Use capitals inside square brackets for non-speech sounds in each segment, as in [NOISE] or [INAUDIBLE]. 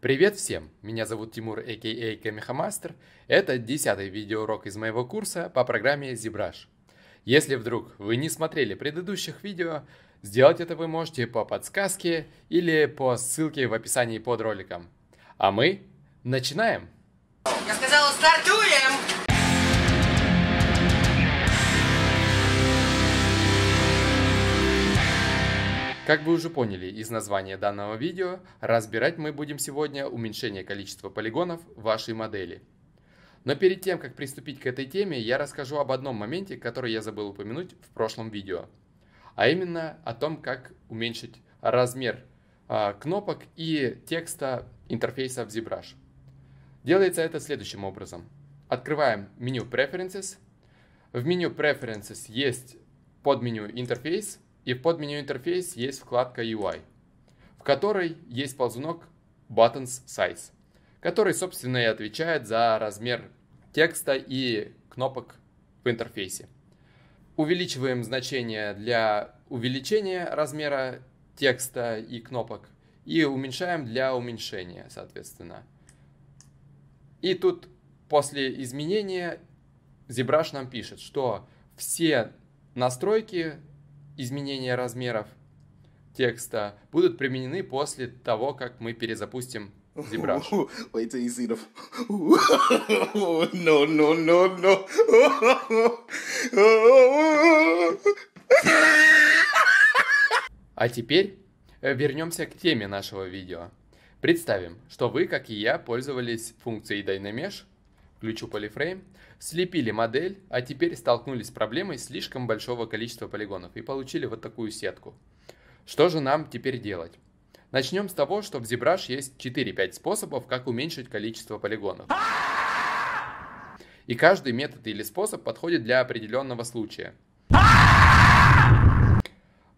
Привет всем! Меня зовут Тимур, а.к.а. Камихамастер. Это десятый видеоурок из моего курса по программе ZBrush. Если вдруг вы не смотрели предыдущих видео, сделать это вы можете по подсказке или по ссылке в описании под роликом. А мы начинаем! Я сказала, стартуем! Как вы уже поняли из названия данного видео, разбирать мы будем сегодня уменьшение количества полигонов вашей модели. Но перед тем, как приступить к этой теме, я расскажу об одном моменте, который я забыл упомянуть в прошлом видео. А именно о том, как уменьшить размер э, кнопок и текста интерфейса в ZBrush. Делается это следующим образом. Открываем меню Preferences. В меню Preferences есть подменю интерфейс, и в подменю интерфейс есть вкладка UI, в которой есть ползунок Buttons Size, который, собственно, и отвечает за размер текста и кнопок в интерфейсе. Увеличиваем значение для увеличения размера текста и кнопок и уменьшаем для уменьшения, соответственно. И тут после изменения ZBrush нам пишет, что все настройки изменения размеров текста будут применены после того, как мы перезапустим ZBrush. [LAUGHS] Wait till you see the... [LAUGHS] no, no, no, no. а теперь э, вернемся к теме нашего видео. Представим, что вы, как и я, пользовались функцией DynaMesh, включу полифрейм. Слепили модель, а теперь столкнулись с проблемой слишком большого количества полигонов и получили вот такую сетку. Что же нам теперь делать? Начнем с того, что в ZBrush есть 4-5 способов, как уменьшить количество полигонов. И каждый метод или способ подходит для определенного случая.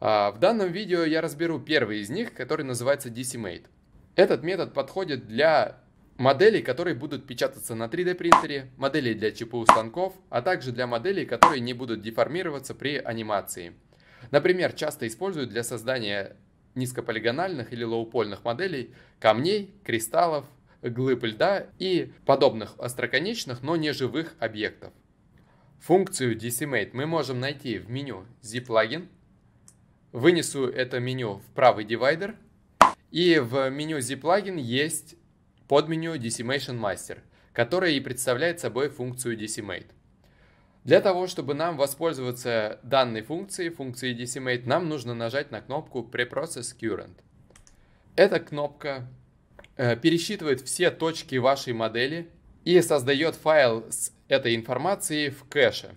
А, в данном видео я разберу первый из них, который называется Decimate. Этот метод подходит для моделей, которые будут печататься на 3D принтере, моделей для ЧПУ станков, а также для моделей, которые не будут деформироваться при анимации. Например, часто используют для создания низкополигональных или лоупольных моделей камней, кристаллов, глыб льда и подобных остроконечных, но не живых объектов. Функцию Decimate мы можем найти в меню Z-плагин. Вынесу это меню в правый дивайдер. И в меню Z-плагин есть подменю Decimation Master, которая и представляет собой функцию decimate. Для того, чтобы нам воспользоваться данной функцией, функцией decimate, нам нужно нажать на кнопку Preprocess Current. Эта кнопка э, пересчитывает все точки вашей модели и создает файл с этой информацией в кэше.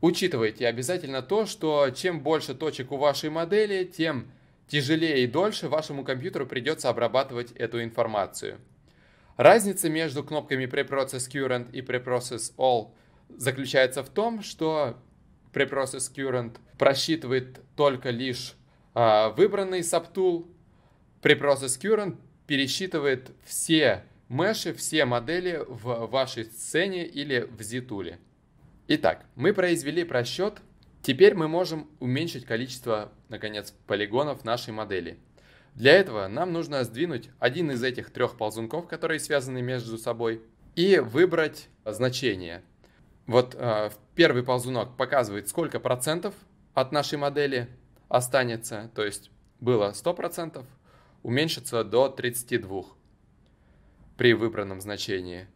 Учитывайте обязательно то, что чем больше точек у вашей модели, тем тяжелее и дольше вашему компьютеру придется обрабатывать эту информацию. Разница между кнопками Preprocess Current и Preprocess All заключается в том, что Preprocess Current просчитывает только лишь э, выбранный subtool, Preprocess Current пересчитывает все меши, все модели в вашей сцене или в ZTool. Итак, мы произвели просчет Теперь мы можем уменьшить количество, наконец, полигонов нашей модели. Для этого нам нужно сдвинуть один из этих трех ползунков, которые связаны между собой, и выбрать значение. Вот э, первый ползунок показывает, сколько процентов от нашей модели останется, то есть было 100%, уменьшится до 32 при выбранном значении.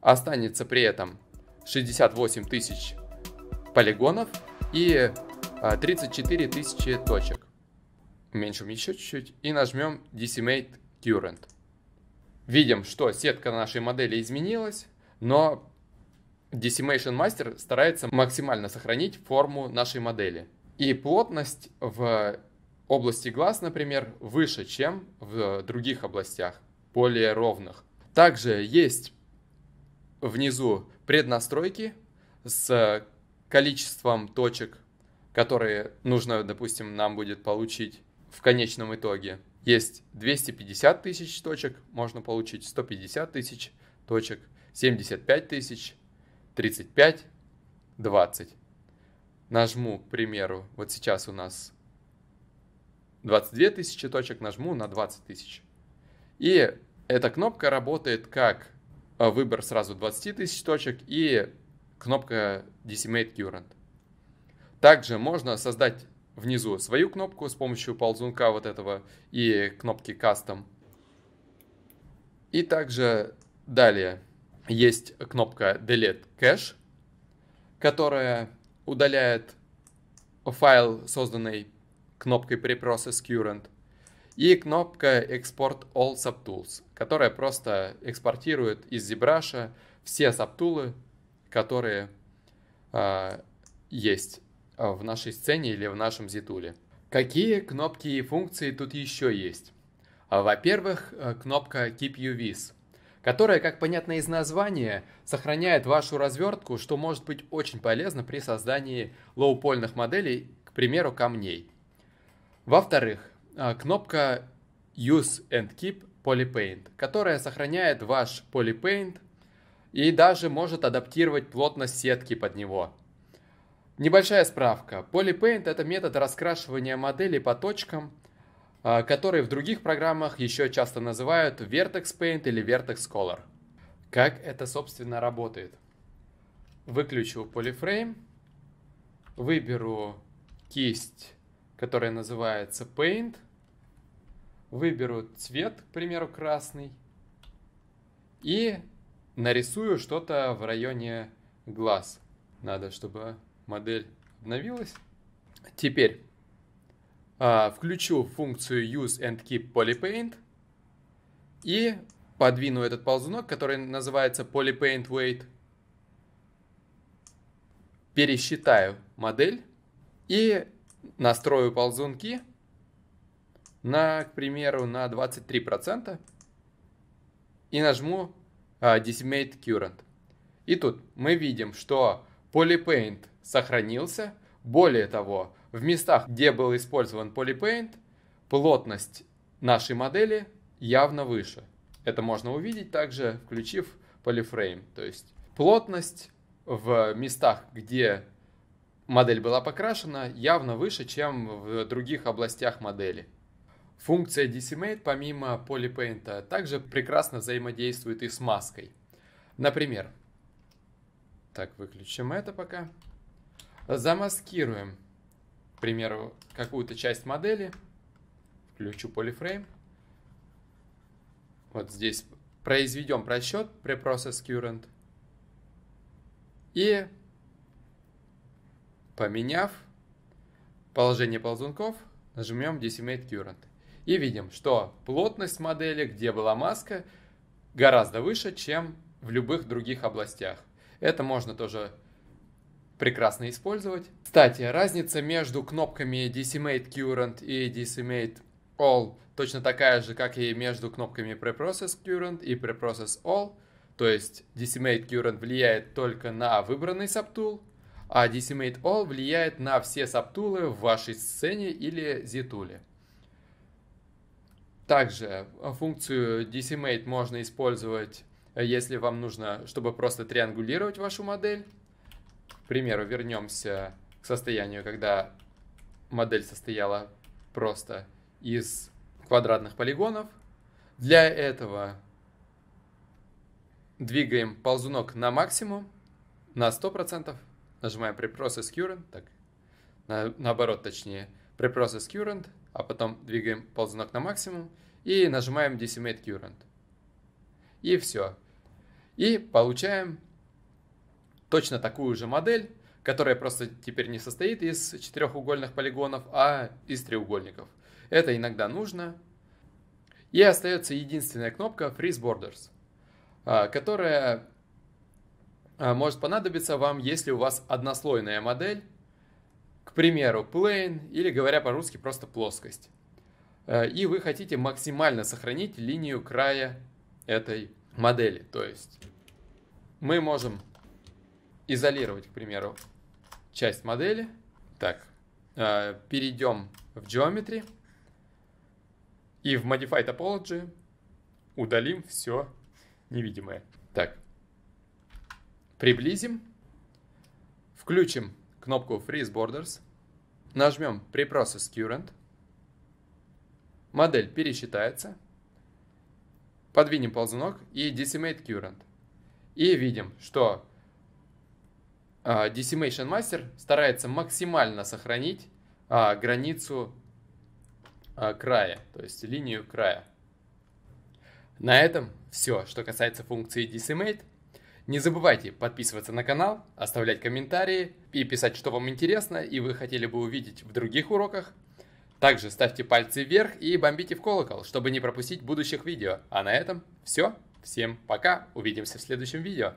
Останется при этом 68 тысяч полигонов – и 34 а, тысячи точек. Уменьшим еще чуть-чуть и нажмем Decimate Current. Видим, что сетка нашей модели изменилась, но Decimation Master старается максимально сохранить форму нашей модели. И плотность в области глаз, например, выше, чем в других областях, более ровных. Также есть внизу преднастройки с количеством точек, которые нужно, допустим, нам будет получить в конечном итоге. Есть 250 тысяч точек, можно получить 150 тысяч точек, 75 тысяч, 35, 20. Нажму, к примеру, вот сейчас у нас 22 тысячи точек, нажму на 20 тысяч. И эта кнопка работает как э, выбор сразу 20 тысяч точек и кнопка Decimate Current. Также можно создать внизу свою кнопку с помощью ползунка вот этого и кнопки Custom. И также далее есть кнопка Delete Cache, которая удаляет файл, созданный кнопкой Preprocess Current. И кнопка Export All Subtools, которая просто экспортирует из ZBrush все сабтулы которые э, есть а, в нашей сцене или в нашем зитуле. Какие кнопки и функции тут еще есть? А, во-первых, э, кнопка Keep UVs, которая, как понятно из названия, сохраняет вашу развертку, что может быть очень полезно при создании лоупольных моделей, к примеру, камней. Во-вторых, кнопка Use and Keep Polypaint, которая сохраняет ваш Polypaint и даже может адаптировать плотность сетки под него. Небольшая справка. Polypaint – это метод раскрашивания модели по точкам, а, который в других программах еще часто называют Vertex Paint или Vertex Color. Как это, собственно, работает? Выключу Polyframe, выберу кисть, которая называется Paint, выберу цвет, к примеру, красный, и нарисую что-то в районе глаз. Надо, чтобы модель обновилась. Теперь а, включу функцию Use and Keep Polypaint и подвину этот ползунок, который называется Polypaint Weight. Пересчитаю модель и настрою ползунки на, к примеру, на 23% и нажму а, Decimate Current. И тут мы видим, что PolyPaint сохранился. Более того, в местах, где был использован PolyPaint, плотность нашей модели явно выше. Это можно увидеть также, включив Polyframe. То есть плотность в местах, где модель была покрашена, явно выше, чем в других областях модели. Функция Decimate помимо PolyPaint, также прекрасно взаимодействует и с маской. Например, так, выключим это пока. Замаскируем, к примеру, какую-то часть модели. Включу полифрейм. Вот здесь произведем просчет preprocess current. И поменяв положение ползунков, нажмем decimate current. И видим, что плотность модели, где была маска, гораздо выше, чем в любых других областях. Это можно тоже прекрасно использовать. Кстати, разница между кнопками Decimate Current и Decimate All точно такая же, как и между кнопками Preprocess Current и Preprocess All. То есть Decimate Current влияет только на выбранный сабтул, а Decimate All влияет на все сабтулы в вашей сцене или зитуле. Также э, функцию decimate можно использовать, э, если вам нужно, чтобы просто триангулировать вашу модель. К примеру, вернемся к состоянию, когда модель состояла просто из квадратных полигонов. Для этого двигаем ползунок на максимум, на 100%, нажимаем Preprocess Current, так, на, наоборот точнее, preprocess current, а потом двигаем ползунок на максимум и нажимаем decimate current. И все. И получаем точно такую же модель, которая просто теперь не состоит из четырехугольных полигонов, а из треугольников. Это иногда нужно. И остается единственная кнопка Freeze Borders, а, которая а, может понадобиться вам, если у вас однослойная модель, примеру, plane или, говоря по-русски, просто плоскость. Э, и вы хотите максимально сохранить линию края этой модели. То есть мы можем изолировать, к примеру, часть модели. Так, э, перейдем в Geometry и в Modify Topology удалим все невидимое. Так, приблизим, включим кнопку Freeze Borders, Нажмем Preprocess Current. Модель пересчитается. Подвинем ползунок и Decimate Current. И видим, что э, Decimation Master старается максимально сохранить а, границу а, края, то есть линию края. На этом все, что касается функции Decimate. Не забывайте подписываться на канал, оставлять комментарии и писать, что вам интересно и вы хотели бы увидеть в других уроках. Также ставьте пальцы вверх и бомбите в колокол, чтобы не пропустить будущих видео. А на этом все. Всем пока, увидимся в следующем видео.